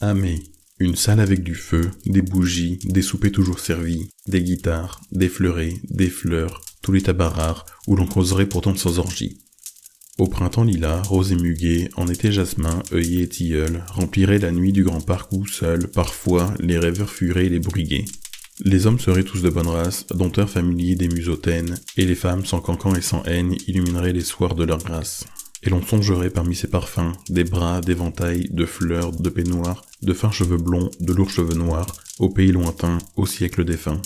Ah mais, une salle avec du feu, des bougies, des soupers toujours servis, des guitares, des fleurets, des fleurs, tous les tabacs rares, où l'on causerait pourtant sans orgie. Au printemps lilas, rose et muguet, en été jasmin, œillet et tilleul, rempliraient la nuit du grand parc où seuls, parfois, les rêveurs furaient les briguaient. Les hommes seraient tous de bonne race, dompteurs familiers des musotaines, et les femmes sans cancan et sans haine illumineraient les soirs de leur grâce et l'on songerait parmi ces parfums des bras, d'éventails, de fleurs, de peignoirs, de fins cheveux blonds, de lourds cheveux noirs, au pays lointain, au siècle défunt.